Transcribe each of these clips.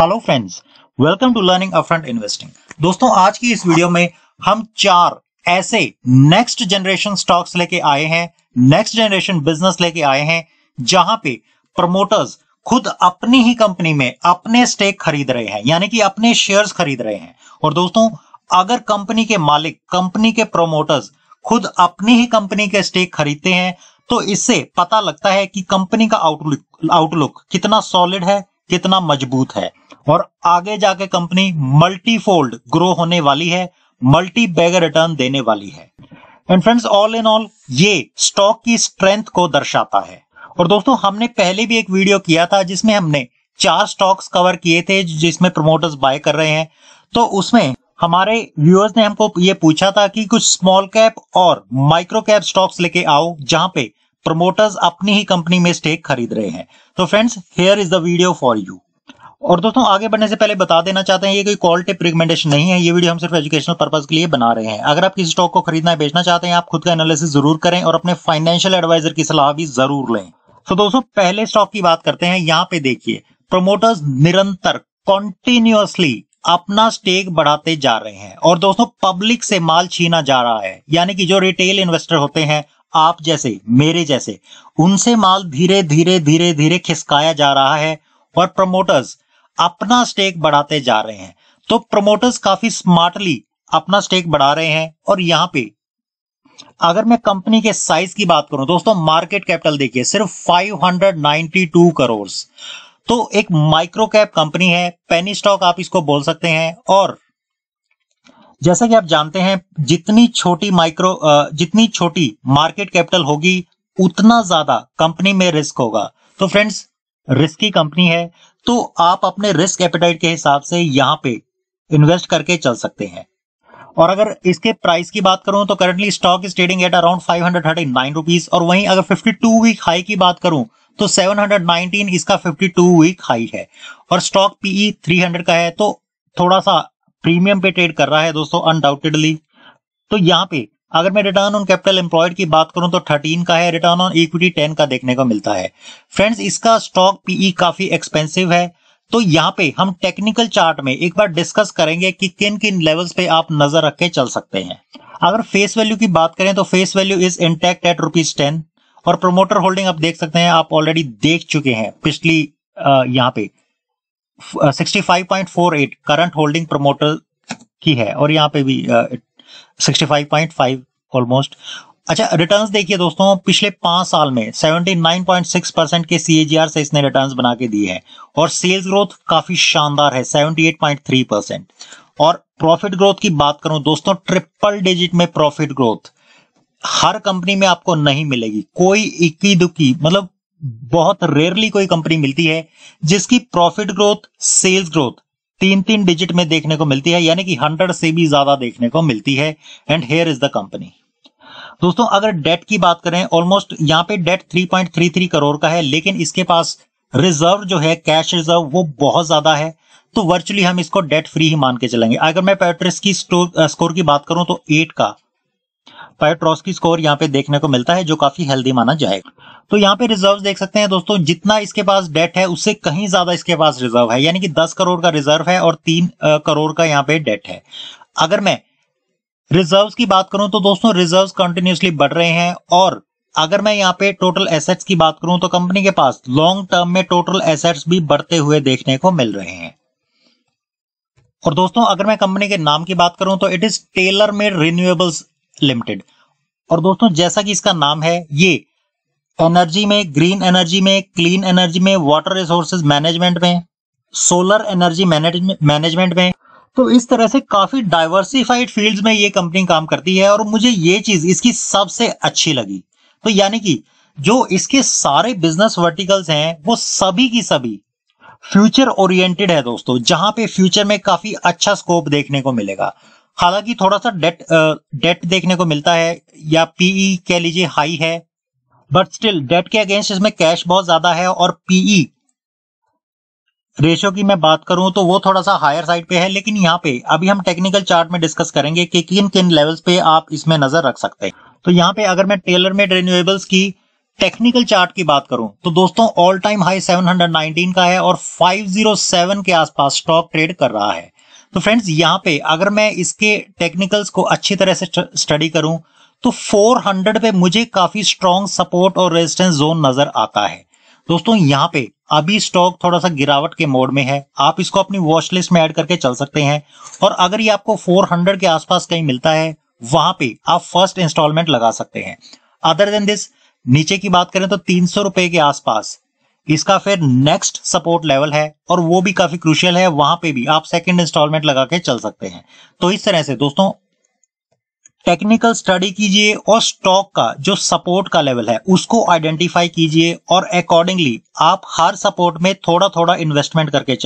hello friends welcome to learning upfront investing दोस्तों आज की इस वीडियो में हम चार ऐसे नेक्स्ट जनरेशन स्टॉक्स लेके आए हैं नेक्स्ट जनरेशन बिजनेस लेके आए हैं जहां पे प्रमोटर्स खुद अपनी ही कंपनी में अपने स्टेक खरीद रहे हैं यानी कि अपने शेयर्स खरीद रहे हैं और दोस्तों अगर कंपनी के मालिक कंपनी के प्रोमोटर्स खुद अपनी ही कंपनी के स्टेक खरीदते हैं तो इससे पता लगता है कि कंपनी का आउटलुक आउटलुक कितना सॉलिड है कितना मजबूत है और आगे जाके कंपनी मल्टीफोल्ड ग्रो होने वाली है मल्टी बैग रिटर्न देने वाली है and friends all in all ये स्टॉक की स्ट्रेंथ को दर्शाता है और दोस्तों हमने पहले भी एक वीडियो किया था जिसमें हमने चार स्टॉक्स कवर किए थे जिसमें प्रमोटर्स बाय कर रहे हैं तो उसमें हमारे व्यूअर्स ने हमको ये पूछा था कि कुछ स्मॉल कैप और माइक्रो कैप स्टॉक्स लेके आओ जहां पे प्रमोटर्स अपनी ही कंपनी में स्टेक खरीद रहे हैं तो friends here is the video for you और दोस्तों आगे बढ़ने से पहले बता देना चाहते हैं ये कोई कॉल टिप रिकमेंडेशन नहीं है ये वीडियो हम सिर्फ एजुकेशनल पर्पज के लिए बना रहे हैं अगर आप किसी स्टॉक को खरीदना है बेचना चाहते हैं आप खुद का एनालिसिस जरूर करें और अपने फाइनेंशियल एडवाइजर की सलाह भी जरूर लें तो दोस्तों पहले स्टॉक की बात करते हैं यहाँ पे देखिए प्रमोटर्स निरंतर कॉन्टिन्यूसली अपना स्टेक बढ़ाते जा रहे हैं और दोस्तों पब्लिक से माल छीना जा रहा है यानी कि जो रिटेल इन्वेस्टर होते हैं आप जैसे मेरे जैसे उनसे माल धीरे धीरे धीरे धीरे खिसकाया जा रहा है और प्रमोटर्स अपना स्टेक बढ़ाते जा रहे हैं तो प्रमोटर्स काफी स्मार्टली अपना स्टेक बढ़ा रहे हैं और यहां पे अगर मैं कंपनी के साइज की बात करूं दोस्तों मार्केट कैपिटल देखिए सिर्फ 592 करोड़ तो एक माइक्रो कैप कंपनी है पेनी स्टॉक आप इसको बोल सकते हैं और जैसा कि आप जानते हैं जितनी छोटी माइक्रो जितनी छोटी मार्केट कैपिटल होगी उतना ज्यादा कंपनी में रिस्क होगा तो फ्रेंड्स रिस्की कंपनी है तो आप अपने रिस्क एपेटाइट के हिसाब से यहाँ पे इन्वेस्ट करके चल सकते हैं और अगर इसके प्राइस की बात करूं तो currently stock is trading at around five hundred thirty nine rupees और वहीं अगर फिफ्टी टू वीक हाई की बात करूं तो सेवन हंड्रेड नाइनटीन इसका फिफ्टी टू वीक हाई है और स्टॉक पीई थ्री हंड्रेड का है तो थोड़ा सा प्रीमियम पे ट्रेड कर रहा है दोस्तों अनडाउटेडली तो यहाँ पे अगर मैं रिटर्न ऑन कैपिटल एम्प्लॉयड की बात करूं तो 13 का है रिटर्न ऑन इक्विटी 10 का देखने को मिलता है फ्रेंड्स इसका स्टॉक पीई e काफी एक्सपेंसिव है तो यहाँ पे हम टेक्निकल चार्ट में एक बार डिस्कस करेंगे कि किन किन लेवल्स पे आप नजर रख के चल सकते हैं अगर फेस वैल्यू की बात करें तो face value is intact at rupees ten और प्रोमोटर होल्डिंग आप देख सकते हैं आप ऑलरेडी देख चुके हैं पिछली यहाँ पे 65.48 करंट होल्डिंग प्रमोटर की है और यहाँ पे भी uh, 65.5 ऑलमोस्ट अच्छा रिटर्न्स देखिए दोस्तों पिछले पांच साल में 79.6 परसेंट के सीएजीआर से इसने रिटर्न्स बना के दिए हैं और सेल्स ग्रोथ काफी शानदार है 78.3 परसेंट और प्रॉफिट ग्रोथ की बात करूं दोस्तों ट्रिपल डिजिट में प्रॉफिट ग्रोथ हर कंपनी में आपको नहीं मिलेगी कोई इक्की दुकी मतलब बहुत रेयरली कोई कंपनी मिलती है जिसकी प्रॉफिट ग्रोथ सेल्स ग्रोथ तीन तीन डिजिट में देखने को मिलती है यानी कि हंड्रेड से भी ज्यादा देखने को मिलती है and here is the company दोस्तों अगर डेट की बात करें ऑलमोस्ट यहां पे डेट 3.33 करोड़ का है लेकिन इसके पास रिजर्व जो है कैश रिजर्व वो बहुत ज्यादा है तो वर्चुअली हम इसको डेट फ्री ही मान के चलेंगे अगर मैं पेट्रिस की स्कोर की बात करूं तो एट का पायोट्रॉस की स्कोर यहाँ पे देखने को मिलता है जो काफी हेल्दी माना जाएगा तो यहाँ पे रिजर्व देख सकते हैं दोस्तों जितना इसके पास डेट है उससे कहीं ज्यादा इसके पास रिजर्व है यानी कि दस करोड़ का रिजर्व है और तीन करोड़ का यहाँ पे डेट है अगर मैं रिजर्व की बात करूं तो दोस्तों रिजर्व कंटिन्यूसली बढ़ रहे हैं और अगर मैं यहाँ पे टोटल एसेट्स की बात करूं तो कंपनी के पास लॉन्ग टर्म में टोटल एसेट्स भी बढ़ते हुए देखने को मिल रहे हैं और दोस्तों अगर मैं कंपनी के नाम की बात करूं तो it is tailor made renewables limited और दोस्तों जैसा कि इसका नाम है ये एनर्जी में ग्रीन एनर्जी में क्लीन एनर्जी में वाटर रिसोर्सेज मैनेजमेंट में सोलर एनर्जी मैनेजमेंट में तो इस तरह से काफी डाइवर्सिफाइड फील्ड्स में ये कंपनी काम करती है और मुझे ये चीज इसकी सबसे अच्छी लगी तो यानी कि जो इसके सारे बिजनेस वर्टिकल्स हैं वो सभी की सभी फ्यूचर ओरिएंटेड है दोस्तों जहां पे फ्यूचर में काफी अच्छा स्कोप देखने को मिलेगा हालांकि थोड़ा सा डेट डेट देखने को मिलता है या पीई e कह लीजिए हाई है बट स्टिल डेट के अगेंस्ट इसमें कैश बहुत ज्यादा है और पीई रेशो e की मैं बात करूं तो वो थोड़ा सा हायर साइड पे है लेकिन यहाँ पे अभी हम टेक्निकल चार्ट में डिस्कस करेंगे कि किन किन लेवल्स पे आप इसमें नजर रख सकते हैं तो यहाँ पे अगर मैं टेलर मेड रिन्यूएबल्स की टेक्निकल चार्ट की बात करूं तो दोस्तों ऑल टाइम हाई 719 का है और 507 के आसपास स्टॉक ट्रेड कर रहा है तो फ्रेंड्स यहाँ पे अगर मैं इसके टेक्निकल्स को अच्छी तरह से स्टडी करूं तो 400 पे मुझे काफी स्ट्रॉन्ग सपोर्ट और रेजिस्टेंस जोन नजर आता है दोस्तों यहाँ पे अभी स्टॉक थोड़ा सा गिरावट के मोड में है आप इसको अपनी वॉच लिस्ट में ऐड करके चल सकते हैं और अगर ये आपको 400 के आसपास कहीं मिलता है वहां पे आप फर्स्ट इंस्टॉलमेंट लगा सकते हैं अदर देन दिस नीचे की बात करें तो तीन सौ रुपए के आसपास इसका फिर नेक्स्ट सपोर्ट लेवल है और वो भी काफी क्रुशियल है वहां पे भी आप सेकंड इंस्टॉलमेंट लगा के चल सकते हैं तो इस तरह से दोस्तों टेक्निकल स्टडी कीजिए और स्टॉक का जो सपोर्ट का लेवल है उसको आइडेंटिफाई कीजिए और अकॉर्डिंगली आप हर सपोर्ट में थोड़ा थोड़ा इन्वेस्टमेंट करके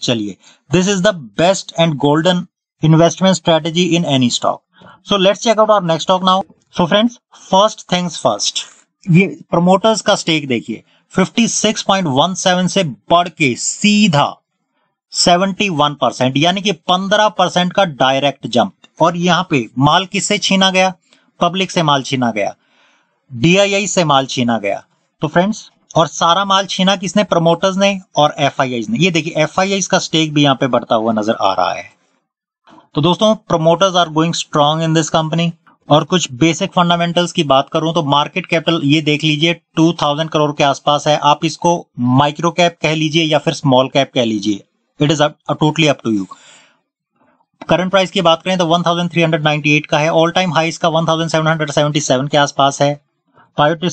चलिए this is the best and golden investment strategy in any stock so let's check out our next stock now so friends first things first ये प्रमोटर्स का स्टेक देखिए 56.17 से बढ़ के सीधा 71 परसेंट यानी कि 15 परसेंट का डायरेक्ट जंप और यहां पे माल किससे छीना गया पब्लिक से माल छीना गया डीआईआई से माल छीना गया तो फ्रेंड्स और सारा माल छीना किसने प्रमोटर्स ने और एफ ने ये देखिए एफ का स्टेक भी यहां पे बढ़ता हुआ नजर आ रहा है तो दोस्तों promoters are going strong in this company और कुछ बेसिक फंडामेंटल्स की बात करूं तो मार्केट कैपिटल ये देख लीजिए 2000 करोड़ के आसपास है आप इसको माइक्रो कैप कह लीजिए या फिर स्मॉल कैप कह लीजिए it is totally up to you current price की बात करें तो 1398 का है ऑल टाइम हाई इसका 1777 के आसपास है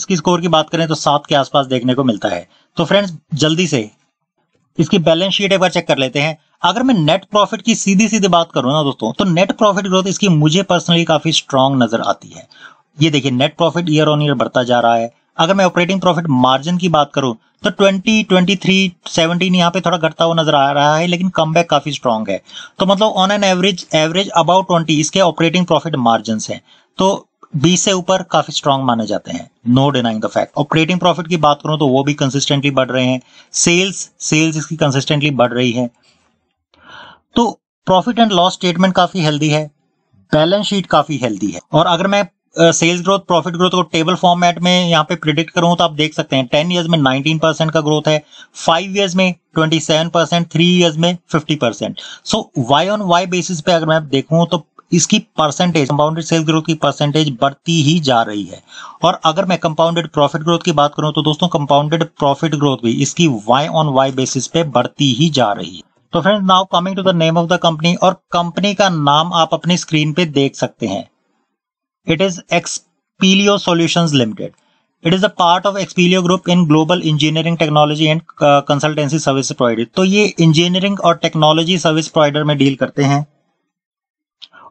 की स्कोर की बात करें तो सात के आसपास देखने को मिलता है तो फ्रेंड्स जल्दी से इसकी बैलेंस शीट एक बार चेक कर लेते हैं अगर मैं नेट प्रॉफिट की सीधी सीधी बात करूं ना दोस्तों तो नेट प्रॉफिट ग्रोथ इसकी मुझे पर्सनली काफी स्ट्रांग नजर आती है ये देखिए net profit year on year बढ़ता जा रहा है अगर मैं ऑपरेटिंग प्रॉफिट मार्जिन की बात करूं तो 20, 23, 17 यहां पे थोड़ा घटता हुआ नजर आ रहा है लेकिन कम काफी स्ट्रांग है तो मतलब on an average average about 20 इसके ऑपरेटिंग प्रॉफिट मार्जिन हैं तो बीस से ऊपर काफी स्ट्रॉन्ग माने जाते हैं no denying the fact operating profit की बात करूं तो वो भी कंसिस्टेंटली बढ़ रहे हैं सेल्स सेल्स इसकी कंसिस्टेंटली बढ़ रही है तो प्रॉफिट एंड लॉस स्टेटमेंट काफी हेल्दी है बैलेंस शीट काफी हेल्दी है और अगर मैं सेल्स ग्रोथ प्रॉफिट ग्रोथ को टेबल फॉर्मेट में यहाँ पे प्रिडिक्ट करूं तो आप देख सकते हैं टेन ईयर्स में नाइनटीन परसेंट का ग्रोथ है फाइव ईयर्स में twenty seven percent three years में fifty percent so Y on Y basis पे अगर मैं देखूं तो इसकी परसेंटेज कंपाउंडेड सेल्स ग्रोथ की परसेंटेज बढ़ती ही जा रही है और अगर मैं कंपाउंडेड प्रॉफिट ग्रोथ की बात करूं तो दोस्तों कंपाउंडेड प्रॉफिट ग्रोथ भी इसकी वाई ऑन वाई बेसिस पे बढ़ती ही जा रही है तो friend now coming to the name of the company और कंपनी का नाम आप अपनी स्क्रीन पे देख सकते हैं it is Expleo solution limited it is a part of Expleo group in global engineering technology and consultancy service provider तो ये इंजीनियरिंग और टेक्नोलॉजी सर्विस प्रोवाइडर में डील करते हैं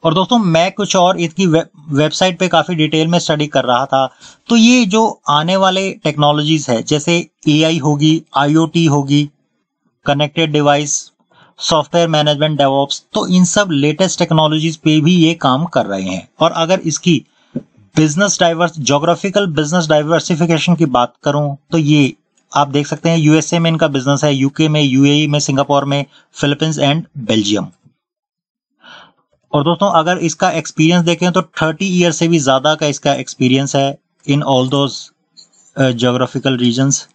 और दोस्तों मैं कुछ और इसकी वेबसाइट पे काफ़ी डिटेल में स्टडी कर रहा था तो ये जो आने वाले टेक्नोलॉजीज है जैसे एआई होगी आईओटी होगी connected device software management DevOps तो इन सब लेटेस्ट टेक्नोलॉजीज पे भी ये काम कर रहे हैं और अगर इसकी business diverse geographical business diversification की बात करूं तो ये आप देख सकते हैं यूएसए में इनका बिजनेस है यूके में यूएई e में सिंगापुर में फिलीपींस एंड बेल्जियम और दोस्तों अगर इसका एक्सपीरियंस देखें तो थर्टी ईयर से भी ज़्यादा का इसका एक्सपीरियंस है in all those geographical regions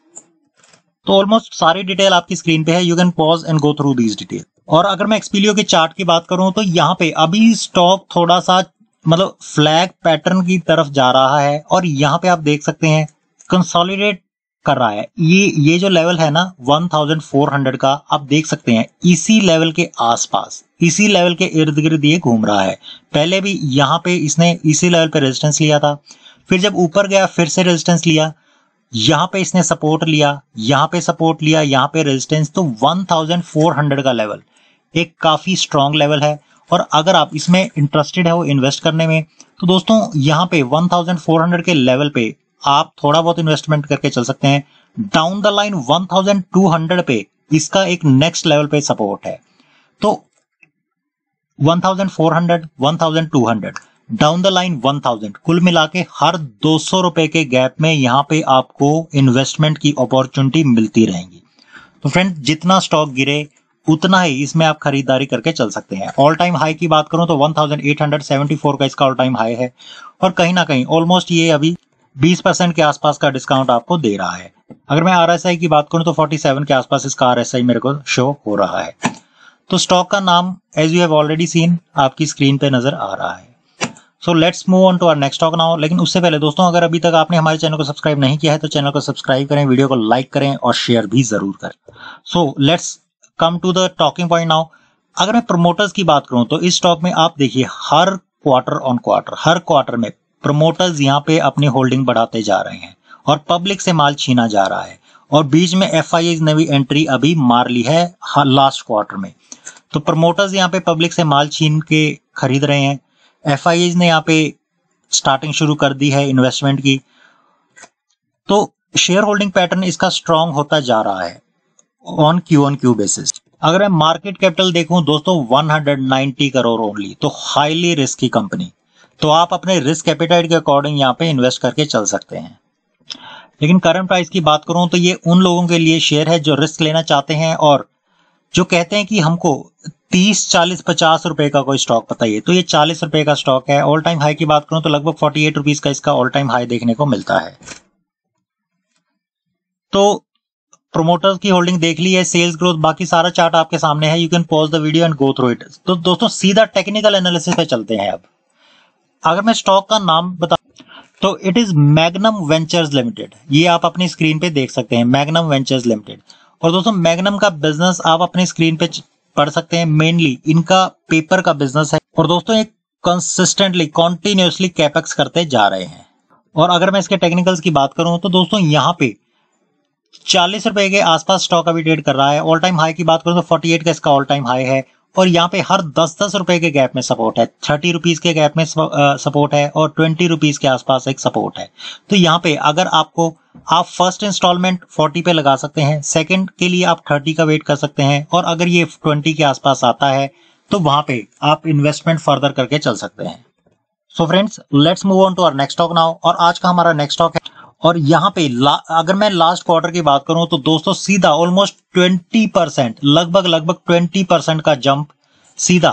तो ऑलमोस्ट सारी डिटेल आपकी स्क्रीन पे है you can pause and go through these detail और अगर मैं एक्सपीलियो के चार्ट की बात करूं तो यहाँ पे अभी स्टॉक थोड़ा सा मतलब फ्लैग पैटर्न की तरफ जा रहा है और यहाँ पे आप देख सकते हैं कंसोलिडेट कर रहा है ये ये जो लेवल है ना 1400 का आप देख सकते हैं इसी लेवल के आसपास इसी लेवल के इर्द गिर्द ये घूम रहा है पहले भी यहाँ पे इसने इसी लेवल पे रेजिस्टेंस लिया था फिर जब ऊपर गया फिर से रेजिस्टेंस लिया यहाँ पे इसने सपोर्ट लिया यहाँ पे सपोर्ट लिया यहाँ पे रेजिस्टेंस तो 1400 का लेवल एक काफी स्ट्रांग लेवल है और अगर आप इसमें इंटरेस्टेड है वो इन्वेस्ट करने में तो दोस्तों यहाँ पे 1400 के लेवल पे आप थोड़ा बहुत इन्वेस्टमेंट करके चल सकते हैं डाउन द लाइन 1200 पे इसका एक नेक्स्ट लेवल पे सपोर्ट है तो 1400 1200 डाउन द लाइन 1000 कुल मिला के हर दो रुपए के गैप में यहां पे आपको इन्वेस्टमेंट की अपॉर्चुनिटी मिलती रहेगी तो फ्रेंड जितना स्टॉक गिरे उतना ही इसमें आप खरीदारी करके चल सकते हैं ऑल टाइम हाई की बात करूं तो 1874 का इसका ऑल टाइम हाई है और कहीं ना कहीं ऑलमोस्ट ये अभी बीस परसेंट के आसपास का डिस्काउंट आपको दे रहा है अगर मैं आर की बात करूं तो 47 के आसपास इसका आर मेरे को शो हो रहा है तो स्टॉक का नाम as you have already seen आपकी स्क्रीन पे नजर आ रहा है so let's move on to our next stock now लेकिन उससे पहले दोस्तों अगर अभी तक आपने हमारे चैनल को सब्सक्राइब नहीं किया है तो चैनल को सब्सक्राइब करें वीडियो को लाइक करें और शेयर भी जरूर करें so let's come to the talking point now अगर मैं प्रोमोटर्स की बात करूं तो इस स्टॉक में आप देखिए हर क्वार्टर ऑन क्वार्टर हर क्वार्टर में प्रमोटर्स यहाँ पे अपनी होल्डिंग बढ़ाते जा रहे हैं और पब्लिक से माल छीना जा रहा है और बीच में एफ ने भी एंट्री अभी मार ली है लास्ट क्वार्टर में तो प्रमोटर्स यहाँ पे पब्लिक से माल छीन के खरीद रहे हैं एफ ने यहाँ पे स्टार्टिंग शुरू कर दी है इन्वेस्टमेंट की तो शेयर होल्डिंग पैटर्न इसका स्ट्रांग होता जा रहा है on Q on Q basis अगर मैं मार्केट कैपिटल देखूं दोस्तों 190 करोड़ ओनली तो हाईली रिस्की कंपनी तो आप अपने रिस्क कैपिटाइट के अकॉर्डिंग यहाँ पे इन्वेस्ट करके चल सकते हैं लेकिन करंट प्राइस की बात करूं तो ये उन लोगों के लिए शेयर है जो रिस्क लेना चाहते हैं और जो कहते हैं कि हमको तीस चालीस पचास रुपए का कोई स्टॉक बताइए तो ये चालीस रुपए का स्टॉक है ऑल टाइम हाई की बात करूं तो लगभग फोर्टी एट रुपीज का इसका ऑल टाइम हाई देखने को मिलता है तो प्रोमोटर्स की होल्डिंग देख ली है सेल्स ग्रोथ बाकी सारा चार्ट आपके सामने है you can pause the video and go through it तो दोस्तों सीधा टेक्निकल एनालिसिस पे चलते हैं अब अगर मैं स्टॉक का नाम बता तो it is Magnum Ventures limited ये आप अपनी स्क्रीन पे देख सकते हैं मैग्नम वेंचर्स लिमिटेड और दोस्तों मैग्नम का बिजनेस आप अपनी स्क्रीन पे पढ़ सकते हैं मेनली इनका पेपर का बिजनेस है और दोस्तों ये कंसिस्टेंटली कॉन्टिन्यूसली कैपेक्स करते जा रहे हैं और अगर मैं इसके टेक्निकल्स की बात करूं तो दोस्तों यहाँ पे चालीस रुपए के आसपास स्टॉक अभी ट्रेड कर रहा है ऑल टाइम हाई की बात करूं तो फोर्टी का इसका ऑल टाइम हाई है और यहाँ पे हर दस दस रुपए के गैप में सपोर्ट है थर्टी रुपीज के गैप में सपोर्ट है और ट्वेंटी रुपीज के आसपास एक सपोर्ट है तो यहाँ पे अगर आपको आप फर्स्ट इंस्टॉलमेंट फोर्टी पे लगा सकते हैं सेकंड के लिए आप थर्टी का वेट कर सकते हैं और अगर ये ट्वेंटी के आसपास आता है तो वहां पे आप इन्वेस्टमेंट फर्दर करके चल सकते हैं so friends let's move on to our next stock now और आज का हमारा नेक्स्ट स्टॉक है और यहाँ पे अगर मैं लास्ट क्वार्टर की बात करूं तो दोस्तों सीधा ऑलमोस्ट ट्वेंटी परसेंट लगभग लगभग ट्वेंटी परसेंट का जंप सीधा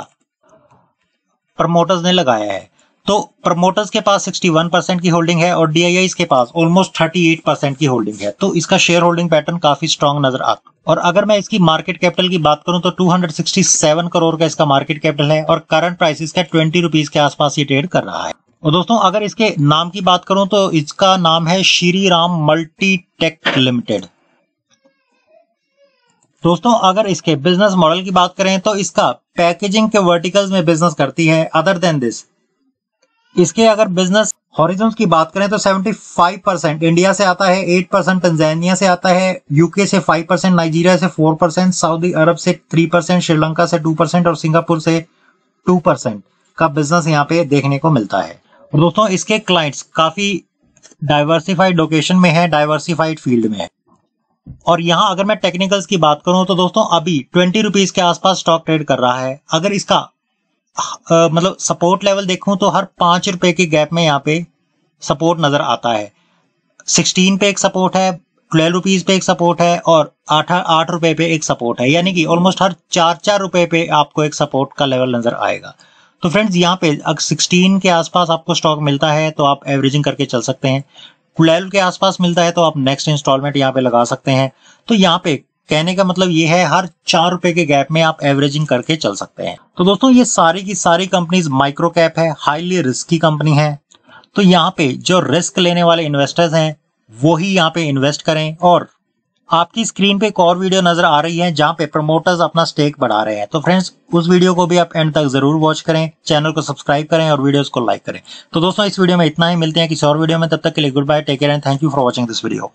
प्रमोटर्स ने लगाया है तो प्रमोटर्स के पास 61 परसेंट की होल्डिंग है और डी के पास ऑलमोस्ट 38 परसेंट की होल्डिंग है तो इसका शेयर होल्डिंग पैटर्न काफी स्ट्रांग नजर आता और अगर मैं इसकी मार्केट कैपिटल की बात करूं तो 267 करोड़ का इसका मार्केट कैपिटल है और करंट प्राइस इसका ट्वेंटी रुपीज के आसपास ये ट्रेड कर रहा है और दोस्तों अगर इसके नाम की बात करूं तो इसका नाम है Shri Ram multi tech limited दोस्तों अगर इसके बिजनेस मॉडल की बात करें तो इसका पैकेजिंग के वर्टिकल्स में बिजनेस करती है अदर देन दिस इसके अगर बिजनेस हॉरिजन की बात करें तो 75 परसेंट इंडिया से आता है 8 परसेंट तंजानिया से आता है यूके से 5 परसेंट नाइजीरिया से 4 परसेंट सऊदी अरब से 3 परसेंट श्रीलंका से 2 परसेंट और सिंगापुर से 2 परसेंट का बिजनेस यहाँ पे देखने को मिलता है और दोस्तों इसके क्लाइंट्स काफी डाइवर्सिफाइड लोकेशन में है डाइवर्सिफाइड फील्ड में है और यहाँ अगर मैं टेक्निकल्स की बात करूं तो दोस्तों अभी ट्वेंटी रुपीज के आसपास स्टॉक ट्रेड कर रहा है अगर इसका आ, मतलब सपोर्ट लेवल देखूं तो हर पांच रुपए के गैप में यहाँ पे सपोर्ट नजर आता है सिक्सटीन पे एक सपोर्ट है ट्वेल्व रुपीज पे एक सपोर्ट है और आठ आठ रुपए पे एक सपोर्ट है यानी कि ऑलमोस्ट हर चार चार रुपए पे आपको एक सपोर्ट का लेवल नजर आएगा तो फ्रेंड्स यहाँ पे अगर 16 के आसपास आपको स्टॉक मिलता है तो आप एवरेजिंग करके चल सकते हैं 12 के आसपास मिलता है तो आप नेक्स्ट इंस्टॉलमेंट यहाँ पे लगा सकते हैं तो यहाँ पे कहने का मतलब ये है हर चार रुपए के गैप में आप एवरेजिंग करके चल सकते हैं तो दोस्तों ये सारी की सारी कंपनीज माइक्रो कैप है हाईली रिस्की कंपनी है तो यहाँ पे जो रिस्क लेने वाले इन्वेस्टर्स हैं वो ही यहाँ पे इन्वेस्ट करें और आपकी स्क्रीन पे एक और वीडियो नजर आ रही है जहाँ पे प्रमोटर्स अपना स्टेक बढ़ा रहे हैं तो फ्रेंड्स उस वीडियो को भी आप एंड तक जरूर वॉच करें चैनल को सब्सक्राइब करें और वीडियोस को लाइक करें तो दोस्तों इस वीडियो में इतना ही मिलते हैं किसी और वीडियो में तब तक के लिए good bye take care and thank you for watching this video